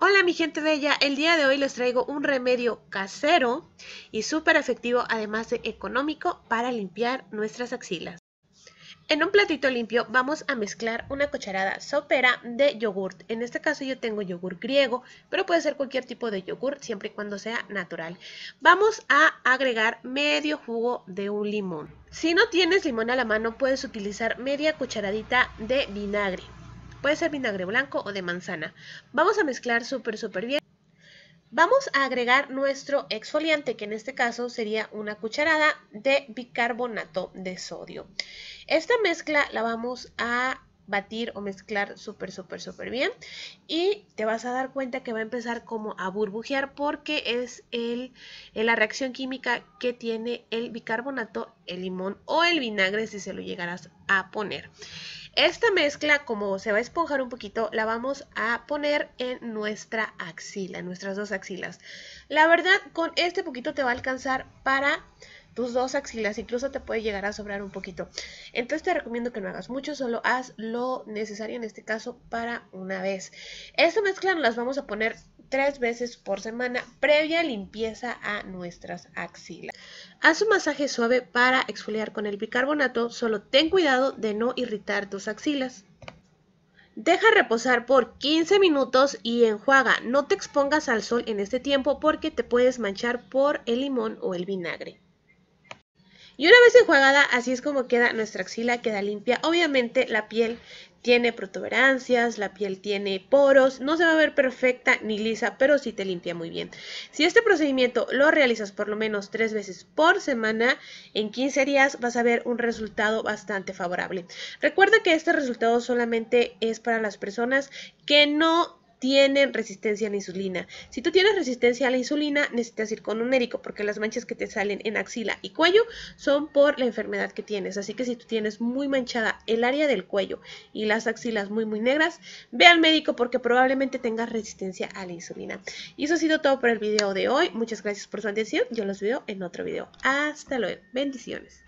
Hola mi gente bella, el día de hoy les traigo un remedio casero y súper efectivo además de económico para limpiar nuestras axilas. En un platito limpio vamos a mezclar una cucharada sopera de yogurt. En este caso yo tengo yogur griego, pero puede ser cualquier tipo de yogur siempre y cuando sea natural. Vamos a agregar medio jugo de un limón. Si no tienes limón a la mano puedes utilizar media cucharadita de vinagre. Puede ser vinagre blanco o de manzana. Vamos a mezclar súper, súper bien. Vamos a agregar nuestro exfoliante, que en este caso sería una cucharada de bicarbonato de sodio. Esta mezcla la vamos a batir o mezclar súper, súper, súper bien. Y te vas a dar cuenta que va a empezar como a burbujear porque es el, eh, la reacción química que tiene el bicarbonato, el limón o el vinagre si se lo llegarás a poner. Esta mezcla, como se va a esponjar un poquito, la vamos a poner en nuestra axila, en nuestras dos axilas. La verdad, con este poquito te va a alcanzar para tus dos axilas, incluso te puede llegar a sobrar un poquito. Entonces te recomiendo que no hagas mucho, solo haz lo necesario en este caso para una vez. Esta mezcla nos las vamos a poner tres veces por semana previa limpieza a nuestras axilas. Haz un masaje suave para exfoliar con el bicarbonato, solo ten cuidado de no irritar tus axilas. Deja reposar por 15 minutos y enjuaga. No te expongas al sol en este tiempo porque te puedes manchar por el limón o el vinagre. Y una vez enjuagada, así es como queda nuestra axila, queda limpia. Obviamente la piel tiene protuberancias, la piel tiene poros, no se va a ver perfecta ni lisa, pero sí te limpia muy bien. Si este procedimiento lo realizas por lo menos tres veces por semana, en 15 días vas a ver un resultado bastante favorable. Recuerda que este resultado solamente es para las personas que no tienen resistencia a la insulina. Si tú tienes resistencia a la insulina, necesitas ir con un médico porque las manchas que te salen en axila y cuello son por la enfermedad que tienes. Así que si tú tienes muy manchada el área del cuello y las axilas muy muy negras, ve al médico porque probablemente tengas resistencia a la insulina. Y eso ha sido todo por el video de hoy. Muchas gracias por su atención. Yo los veo en otro video. Hasta luego. Bendiciones.